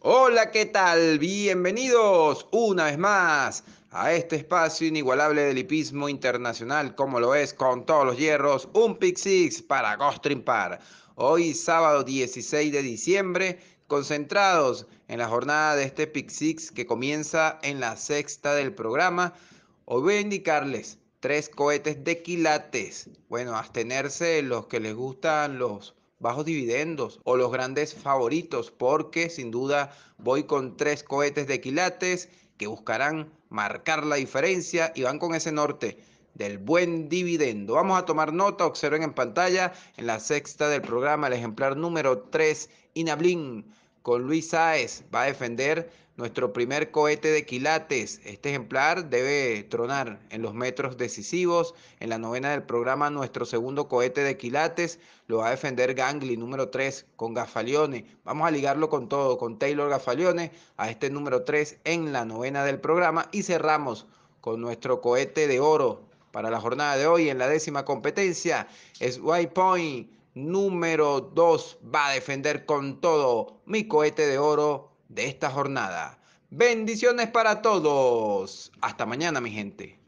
Hola, ¿qué tal? Bienvenidos una vez más a este espacio inigualable del hipismo internacional, como lo es con todos los hierros, un Pick para Ghost Hoy, sábado 16 de diciembre, concentrados en la jornada de este PIXIX que comienza en la sexta del programa. Hoy voy a indicarles tres cohetes de quilates. Bueno, abstenerse los que les gustan los bajos dividendos o los grandes favoritos, porque sin duda voy con tres cohetes de quilates que buscarán marcar la diferencia y van con ese norte del buen dividendo. Vamos a tomar nota, observen en pantalla, en la sexta del programa, el ejemplar número 3, Inablín con Luis Sáez. Va a defender nuestro primer cohete de quilates. Este ejemplar debe tronar en los metros decisivos. En la novena del programa, nuestro segundo cohete de quilates lo va a defender Gangli, número 3, con Gafalione. Vamos a ligarlo con todo, con Taylor Gafalione, a este número 3 en la novena del programa. Y cerramos con nuestro cohete de oro para la jornada de hoy en la décima competencia. Es White Point número 2 va a defender con todo mi cohete de oro de esta jornada. Bendiciones para todos. Hasta mañana, mi gente.